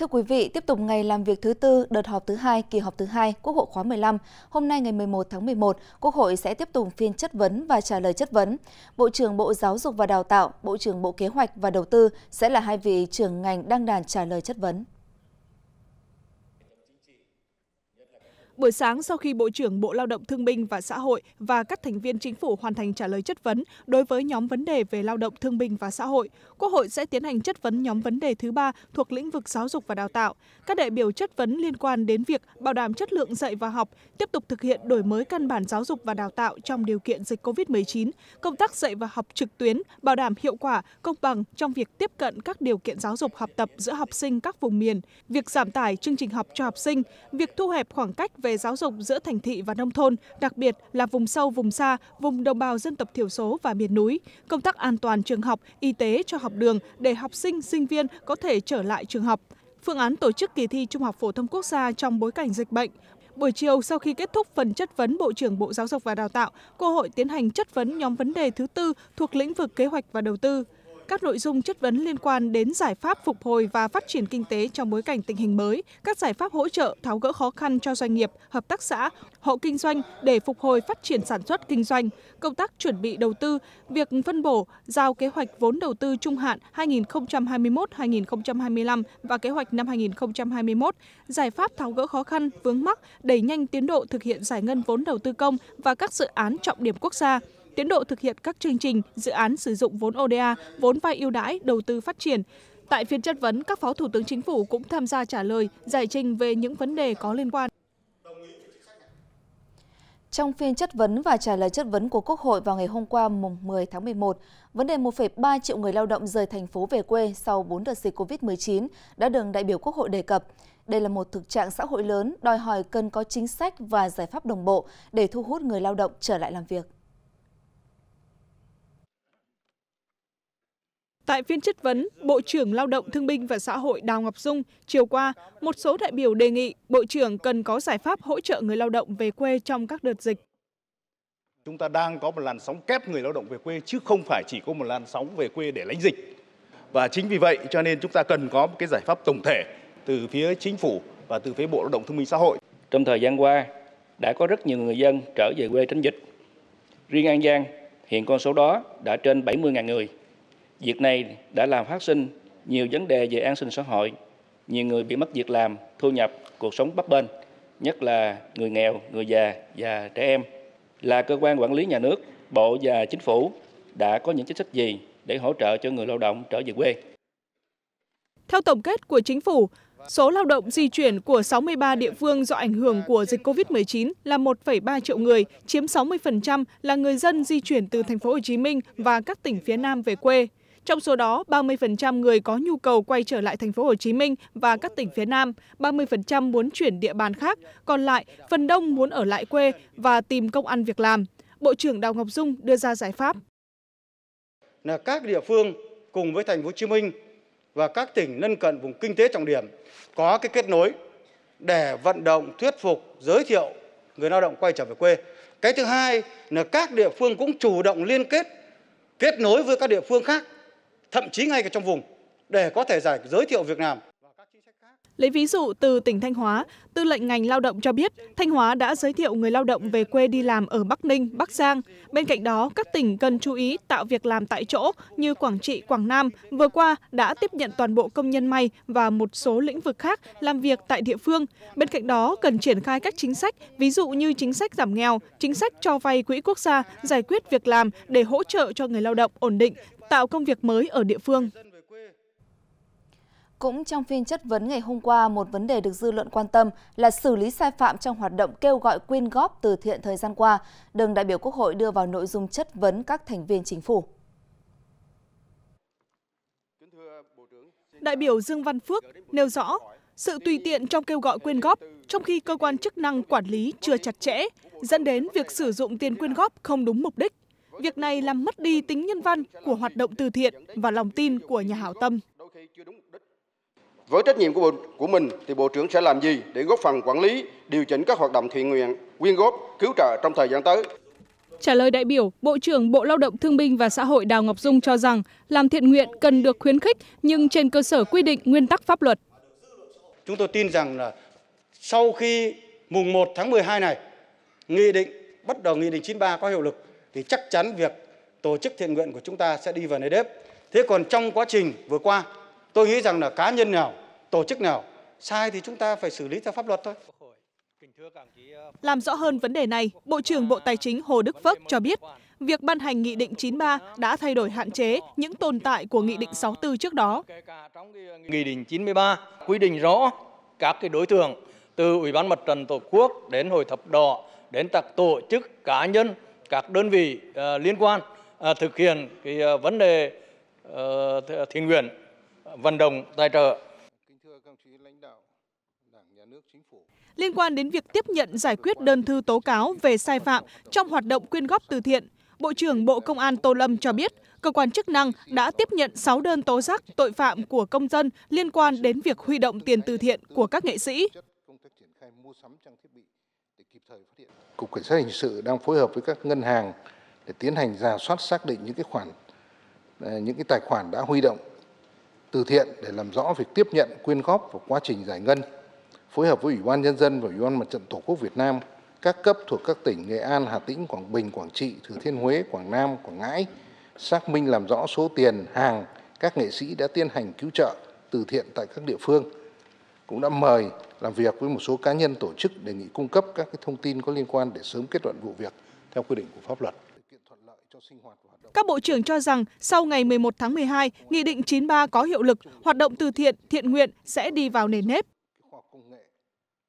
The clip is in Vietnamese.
Thưa quý vị, tiếp tục ngày làm việc thứ tư, đợt họp thứ hai, kỳ họp thứ hai, Quốc hội khóa 15. Hôm nay ngày 11 tháng 11, Quốc hội sẽ tiếp tục phiên chất vấn và trả lời chất vấn. Bộ trưởng Bộ Giáo dục và Đào tạo, Bộ trưởng Bộ Kế hoạch và Đầu tư sẽ là hai vị trưởng ngành đăng đàn trả lời chất vấn. Buổi sáng sau khi Bộ trưởng Bộ Lao động Thương binh và Xã hội và các thành viên chính phủ hoàn thành trả lời chất vấn đối với nhóm vấn đề về lao động thương binh và xã hội, Quốc hội sẽ tiến hành chất vấn nhóm vấn đề thứ ba thuộc lĩnh vực giáo dục và đào tạo. Các đại biểu chất vấn liên quan đến việc bảo đảm chất lượng dạy và học, tiếp tục thực hiện đổi mới căn bản giáo dục và đào tạo trong điều kiện dịch COVID-19, công tác dạy và học trực tuyến, bảo đảm hiệu quả, công bằng trong việc tiếp cận các điều kiện giáo dục học tập giữa học sinh các vùng miền, việc giảm tải chương trình học cho học sinh, việc thu hẹp khoảng cách về về giáo dục giữa thành thị và nông thôn đặc biệt là vùng sâu vùng xa vùng đồng bào dân tộc thiểu số và miền núi công tác an toàn trường học y tế cho học đường để học sinh sinh viên có thể trở lại trường học phương án tổ chức kỳ thi trung học phổ thông quốc gia trong bối cảnh dịch bệnh Buổi chiều sau khi kết thúc phần chất vấn Bộ trưởng Bộ Giáo dục và Đào tạo, Quốc hội tiến hành chất vấn nhóm vấn đề thứ tư thuộc lĩnh vực kế hoạch và đầu tư các nội dung chất vấn liên quan đến giải pháp phục hồi và phát triển kinh tế trong bối cảnh tình hình mới các giải pháp hỗ trợ tháo gỡ khó khăn cho doanh nghiệp hợp tác xã hộ kinh doanh để phục hồi phát triển sản xuất kinh doanh công tác chuẩn bị đầu tư việc phân bổ giao kế hoạch vốn đầu tư trung hạn 2021-2025 và kế hoạch năm 2021 giải pháp tháo gỡ khó khăn vướng mắc đẩy nhanh tiến độ thực hiện giải ngân vốn đầu tư công và các dự án trọng điểm quốc gia tiến độ thực hiện các chương trình, dự án sử dụng vốn ODA, vốn vay ưu đãi, đầu tư phát triển. Tại phiên chất vấn, các phó thủ tướng chính phủ cũng tham gia trả lời, giải trình về những vấn đề có liên quan. Trong phiên chất vấn và trả lời chất vấn của Quốc hội vào ngày hôm qua mùng 10 tháng 11, vấn đề 1,3 triệu người lao động rời thành phố về quê sau 4 đợt dịch COVID-19 đã được đại biểu Quốc hội đề cập. Đây là một thực trạng xã hội lớn, đòi hỏi cần có chính sách và giải pháp đồng bộ để thu hút người lao động trở lại làm việc. Tại phiên chất vấn, Bộ trưởng Lao động Thương binh và Xã hội Đào Ngọc Dung chiều qua, một số đại biểu đề nghị Bộ trưởng cần có giải pháp hỗ trợ người lao động về quê trong các đợt dịch. Chúng ta đang có một làn sóng kép người lao động về quê chứ không phải chỉ có một làn sóng về quê để lánh dịch. Và chính vì vậy cho nên chúng ta cần có một cái giải pháp tổng thể từ phía chính phủ và từ phía Bộ Lao động Thương binh Xã hội. Trong thời gian qua, đã có rất nhiều người dân trở về quê tránh dịch. Riêng An Giang, hiện con số đó đã trên 70.000 người. Việc này đã làm phát sinh nhiều vấn đề về an sinh xã hội, nhiều người bị mất việc làm, thu nhập, cuộc sống bấp bênh, nhất là người nghèo, người già và trẻ em. Là cơ quan quản lý nhà nước, Bộ và Chính phủ đã có những chính sách gì để hỗ trợ cho người lao động trở về quê? Theo tổng kết của chính phủ, số lao động di chuyển của 63 địa phương do ảnh hưởng của dịch COVID-19 là 1,3 triệu người, chiếm 60% là người dân di chuyển từ thành phố Hồ Chí Minh và các tỉnh phía Nam về quê. Trong số đó, 30% người có nhu cầu quay trở lại thành phố Hồ Chí Minh và các tỉnh phía Nam, 30% muốn chuyển địa bàn khác, còn lại phần đông muốn ở lại quê và tìm công ăn việc làm. Bộ trưởng Đào Ngọc Dung đưa ra giải pháp. Là các địa phương cùng với thành phố Hồ Chí Minh và các tỉnh lân cận vùng kinh tế trọng điểm có cái kết nối để vận động thuyết phục giới thiệu người lao động quay trở về quê. Cái thứ hai là các địa phương cũng chủ động liên kết kết nối với các địa phương khác thậm chí ngay cả trong vùng để có thể giải giới thiệu việc làm Lấy ví dụ từ tỉnh Thanh Hóa, tư lệnh ngành lao động cho biết Thanh Hóa đã giới thiệu người lao động về quê đi làm ở Bắc Ninh, Bắc Giang. Bên cạnh đó, các tỉnh cần chú ý tạo việc làm tại chỗ như Quảng Trị, Quảng Nam vừa qua đã tiếp nhận toàn bộ công nhân may và một số lĩnh vực khác làm việc tại địa phương. Bên cạnh đó, cần triển khai các chính sách, ví dụ như chính sách giảm nghèo, chính sách cho vay quỹ quốc gia, giải quyết việc làm để hỗ trợ cho người lao động ổn định, tạo công việc mới ở địa phương. Cũng trong phiên chất vấn ngày hôm qua, một vấn đề được dư luận quan tâm là xử lý sai phạm trong hoạt động kêu gọi quyên góp từ thiện thời gian qua. Đường đại biểu Quốc hội đưa vào nội dung chất vấn các thành viên chính phủ. Đại biểu Dương Văn Phước nêu rõ, sự tùy tiện trong kêu gọi quyên góp trong khi cơ quan chức năng quản lý chưa chặt chẽ, dẫn đến việc sử dụng tiền quyên góp không đúng mục đích. Việc này làm mất đi tính nhân văn của hoạt động từ thiện và lòng tin của nhà hảo tâm. Với trách nhiệm của, bộ của mình thì Bộ trưởng sẽ làm gì để góp phần quản lý, điều chỉnh các hoạt động thiện nguyện, quyên góp, cứu trợ trong thời gian tới? Trả lời đại biểu, Bộ trưởng Bộ Lao động Thương binh và Xã hội Đào Ngọc Dung cho rằng làm thiện nguyện cần được khuyến khích nhưng trên cơ sở quy định nguyên tắc pháp luật. Chúng tôi tin rằng là sau khi mùng 1 tháng 12 này, nghị định bắt đầu nghị định 93 có hiệu lực thì chắc chắn việc tổ chức thiện nguyện của chúng ta sẽ đi vào nề nếp. Thế còn trong quá trình vừa qua, tôi nghĩ rằng là cá nhân nào tổ chức nào sai thì chúng ta phải xử lý theo pháp luật thôi. Làm rõ hơn vấn đề này, Bộ trưởng Bộ Tài chính Hồ Đức Phước cho biết, việc ban hành Nghị định 93 đã thay đổi hạn chế những tồn tại của Nghị định 64 trước đó. Nghị định 93 quy định rõ các cái đối tượng từ Ủy ban Mặt trận Tổ quốc đến Hội thập đỏ, đến các tổ chức cá nhân, các đơn vị uh, liên quan uh, thực hiện cái uh, vấn đề uh, thiện nguyện vận động tài trợ Liên quan đến việc tiếp nhận giải quyết đơn thư tố cáo về sai phạm trong hoạt động quyên góp từ thiện, Bộ trưởng Bộ Công an Tô Lâm cho biết, cơ quan chức năng đã tiếp nhận 6 đơn tố giác tội phạm của công dân liên quan đến việc huy động tiền từ thiện của các nghệ sĩ. Cục Cảnh sát Hình sự đang phối hợp với các ngân hàng để tiến hành giả soát xác định những cái khoản ờ, những cái tài khoản đã huy động từ thiện để làm rõ việc tiếp nhận quyên góp và quá trình giải ngân phối hợp với Ủy ban Nhân dân và Ủy ban Mặt trận Tổ quốc Việt Nam các cấp thuộc các tỉnh Nghệ An, Hà Tĩnh, Quảng Bình, Quảng Trị, Thừa Thiên Huế, Quảng Nam, Quảng Ngãi xác minh làm rõ số tiền, hàng các nghệ sĩ đã tiến hành cứu trợ từ thiện tại các địa phương. Cũng đã mời làm việc với một số cá nhân tổ chức đề nghị cung cấp các cái thông tin có liên quan để sớm kết luận vụ việc theo quy định của pháp luật. Các bộ trưởng cho rằng sau ngày 11 tháng 12, Nghị định 93 có hiệu lực, hoạt động từ thiện, thiện nguyện sẽ đi vào nền nếp.